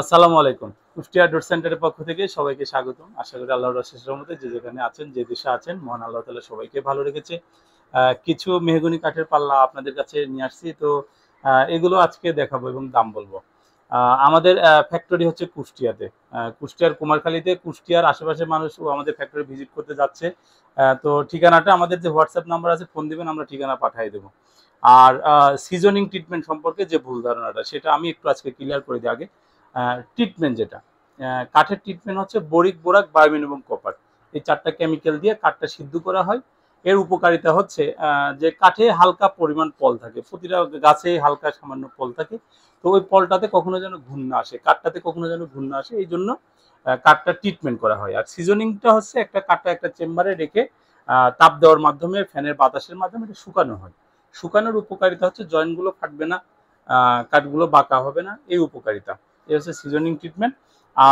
আসসালামু আলাইকুম কুষ্টিয়া ডট সেন্টারের পক্ষ থেকে সবাইকে স্বাগতম আশা করি আল্লাহর আশিস মধ্যে যে যেখানে আছেন যে দেশে আছেন মহান আল্লাহ তালা সবাইকে ভালো রেখেছে কিছু মেহগুনি কাঠের পাল্লা আপনাদের কাছে নিয়ে আসছি তো এগুলো আজকে দেখাবো এবং দাম বলবো আমাদের ফ্যাক্টরি হচ্ছে কুষ্টিয়াতে কুষ্টিয়ার কুমারখালীতে কুষ্টিয়ার আশেপাশে মানুষ আমাদের ফ্যাক্টরি ভিজিট করতে যাচ্ছে তো ঠিকানাটা আমাদের যে হোয়াটসঅ্যাপ নাম্বার আছে ফোন দেবেন আমরা ঠিকানা পাঠিয়ে দেবো আর সিজনিং ট্রিটমেন্ট সম্পর্কে যে ভুল ধারণাটা সেটা আমি একটু আজকে ক্লিয়ার করে দিই আগে ট্রিটমেন্ট যেটা কাঠের ট্রিটমেন্ট হচ্ছে বরিক বোরাক বায়োমিন এবং কপার এই চারটা কেমিক্যাল দিয়ে কাঠটা সিদ্ধ করা হয় এর উপকারিতা হচ্ছে যে কাঠে হালকা পরিমাণ পল থাকে প্রতিটা গাছে হালকা সামান্য পল থাকে তো ওই পলটাতে কখনো যেন ঘুণ না আসে কাঠটাতে কখনো যেন ঘুণ না আসে এই জন্য কাঠটা ট্রিটমেন্ট করা হয় আর সিজনিংটা হচ্ছে একটা কাঠটা একটা চেম্বারে রেখে তাপ দেওয়ার মাধ্যমে ফ্যানের বাতাসের মাধ্যমে এটা শুকানো হয় শুকানোর উপকারিতা হচ্ছে জয়েন্টগুলো ফাটবে না কাঠগুলো বাঁকা হবে না এই উপকারিতা এ হচ্ছে সিজনিং ট্রিটমেন্ট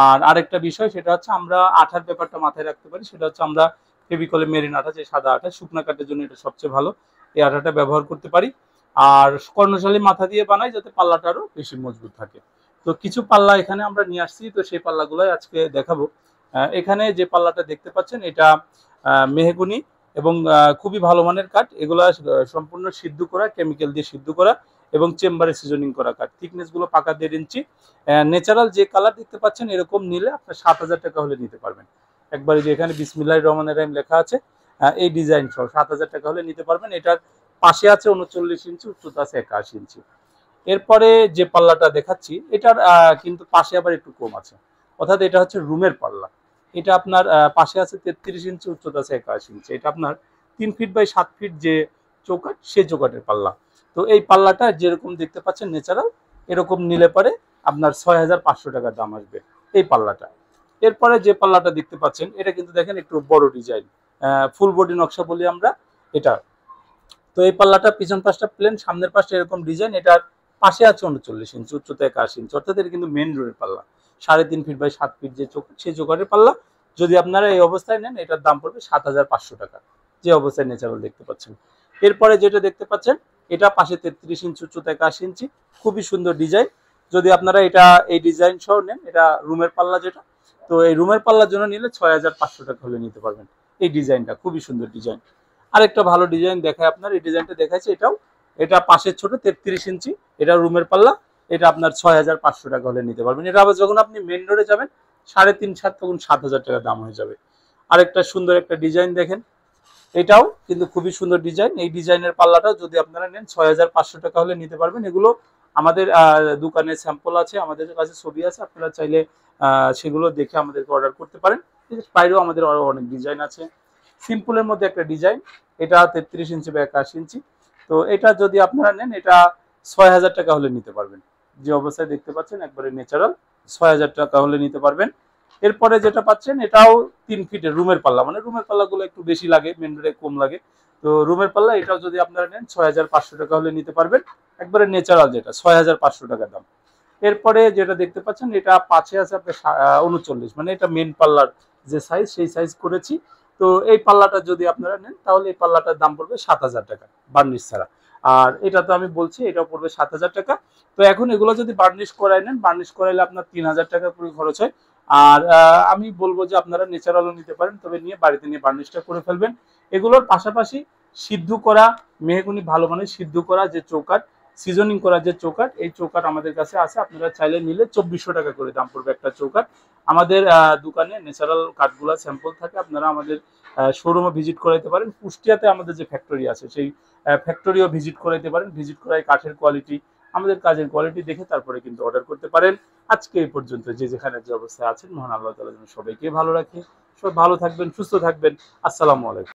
আর আরেকটা বিষয় সেটা হচ্ছে আমরা আঠার ব্যাপারটা মাথায় রাখতে পারি সেটা হচ্ছে আমরা ফেবিকলে মেরিন আঠা যে সাদা আঠা শুকনা কাঠের জন্য এটা সবচেয়ে ভালো এই আঠাটা ব্যবহার করতে পারি আর কর্ণশালী মাথা দিয়ে বানাই যাতে পাল্লাটা আরও বেশি মজবুত থাকে তো কিছু পাল্লা এখানে আমরা নিয়ে আসছি তো সেই পাল্লাগুলোই আজকে দেখাবো এখানে যে পাল্লাটা দেখতে পাচ্ছেন এটা মেহেগুনি এবং খুবই ভালো মানের কাঠ এগুলা সম্পূর্ণ সিদ্ধ করা কেমিক্যাল দিয়ে সিদ্ধ করা এবং চেম্বারে সিজনিং করা কাঠ থিকনেসগুলো পাকা দেড় ইঞ্চি ন্যাচারাল যে কালার দেখতে পাচ্ছেন এরকম নিলে আপনার সাত হাজার টাকা হলে নিতে পারবেন একবারে যে এখানে বিসমিল্লাহ রহমানের রাহিম লেখা আছে এই ডিজাইন সহ সাত হাজার টাকা হলে নিতে পারবেন এটার পাশে আছে উনচল্লিশ ইঞ্চি উচ্চতা আছে একাশি ইঞ্চি এরপরে যে পাল্লাটা দেখাচ্ছি এটার কিন্তু পাশে আবার একটু কম আছে অর্থাৎ এটা হচ্ছে রুমের পাল্লা এটা আপনার পাশে আছে তেত্রিশ ইঞ্চি উচ্চতা আছে একাশি ইঞ্চি এটা আপনার তিন ফিট বাই সাত ফিট যে চৌকাট সে চৌকাটের পাল্লা তো এই পাল্লাটা যেরকম দেখতে পাচ্ছেন ন্যাচারাল এরকম নিলে পরে আপনার ছয় হাজার পাঁচশো টাকার দাম আসবে এই পাল্লাটা এরপরে যে পাল্লাটা দেখতে পাচ্ছেন এটা কিন্তু দেখেন একটু বড় ডিজাইন ফুল বডি নকশা বলি আমরা এটা তো এই পাল্লাটা পিছন পাশটা প্লেন সামনের পাশটা এরকম ডিজাইন এটার পাশে আছে উনচল্লিশ ইঞ্চি উচ্চতা একাশি ইঞ্চি অর্থাৎ এটা কিন্তু মেন রোডের পাল্লা সাড়ে তিন ফিট বাই সাত ফিট যে চোখ সেই চোখের পাল্লা যদি আপনারা এই অবস্থায় নেন এটার দাম পড়বে সাত হাজার পাঁচশো টাকা যে অবস্থায় ন্যাচারাল দেখতে পাচ্ছেন এরপরে যেটা দেখতে পাচ্ছেন এটা পাশে তেত্রিশ ইঞ্চি উচ্চতা একাশি ইঞ্চি খুবই সুন্দর ডিজাইন যদি আপনারা এটা এই ডিজাইন সহ নেন এটা রুমের পাল্লা যেটা তো এই রুমের পাল্লার জন্য নিলে ছয় হাজার পাঁচশো টাকা হলে নিতে পারবেন এই ডিজাইনটা খুবই সুন্দর ডিজাইন আরেকটা ভালো ডিজাইন দেখায় আপনার এই ডিজাইনটা দেখাচ্ছে এটাও এটা পাশের ছোট তেত্রিশ ইঞ্চি এটা রুমের পাল্লা এটা আপনার ছয় হাজার পাঁচশো টাকা হলে নিতে পারবেন এটা আবার যখন আপনি মেন রোডে যাবেন সাড়ে তিন সাত তখন সাত হাজার টাকা দাম হয়ে যাবে আরেকটা সুন্দর একটা ডিজাইন দেখেন এটাও কিন্তু খুবই সুন্দর ডিজাইন এই ডিজাইনের পাল্লাটাও যদি আপনারা নেন ছয় টাকা হলে নিতে পারবেন এগুলো আমাদের দোকানে স্যাম্পল আছে আমাদের কাছে ছবি আছে আপনারা চাইলে সেগুলো দেখে আমাদেরকে অর্ডার করতে পারেন বাইরেও আমাদের আরও অনেক ডিজাইন আছে সিম্পলের মধ্যে একটা ডিজাইন এটা তেত্রিশ ইঞ্চি বা একাশ ইঞ্চি তো এটা যদি আপনারা নেন এটা ছয় হাজার টাকা হলে নিতে পারবেন যে অবস্থায় দেখতে পাচ্ছেন একবারে ন্যাচারাল ছয় হাজার টাকা হলে নিতে পারবেন এরপরে যেটা পাচ্ছেন এটাও তিন ফিটের রুমের পাল্লা মানে রুমের পাল্লাগুলো একটু বেশি লাগে মেন রোডে কম লাগে তো রুমের পাল্লা এটাও যদি আপনারা নেন ছয় হাজার পাঁচশো টাকা হলে নিতে পারবেন একবারে ন্যাচারাল যেটা ছয় হাজার পাঁচশো টাকা দাম এরপরে যেটা দেখতে পাচ্ছেন এটা পাঁচে আছে আপনার উনচল্লিশ মানে এটা মেন পাল্লার যে সাইজ সেই সাইজ করেছি তো এই পাল্লাটা যদি আপনারা নেন তাহলে এই পাল্লাটার দাম পড়বে সাত হাজার টাকা বার্নিশ ছাড়া আর এটা তো আমি বলছি এটা পড়বে সাত হাজার টাকা তো এখন এগুলো যদি বার্নিশ করাই নেন বার্নিশ করাইলে আপনার তিন হাজার টাকা করে খরচ হয় আর আমি বলবো যে আপনারা ন্যাচারালও নিতে পারেন তবে নিয়ে বাড়িতে নিয়ে বার্নিশটা করে ফেলবেন এগুলোর পাশাপাশি সিদ্ধ করা মেহগুনি ভালো মানে সিদ্ধ করা যে চৌকাট সিজনিং করা যে চৌকাট এই চৌকাট আমাদের কাছে আছে আপনারা চাইলে নিলে চব্বিশশো টাকা করে দাম পড়বে একটা চৌকাট আমাদের দোকানে ন্যাচারাল কাঠগুলা স্যাম্পল থাকে আপনারা আমাদের শোরুমে ভিজিট করাইতে পারেন কুষ্টিয়াতে আমাদের যে ফ্যাক্টরি আছে সেই ফ্যাক্টরিও ভিজিট করাইতে পারেন ভিজিট করায় কাঠের কোয়ালিটি আমাদের কাজের কোয়ালিটি দেখে তারপরে কিন্তু অর্ডার করতে পারেন আজকে এই পর্যন্ত যে যেখানে যে অবস্থায় আছেন মহান আল্লাহ তালা যেন সবাইকে ভালো রাখে সব ভালো থাকবেন সুস্থ থাকবেন আসসালামু আলাইকুম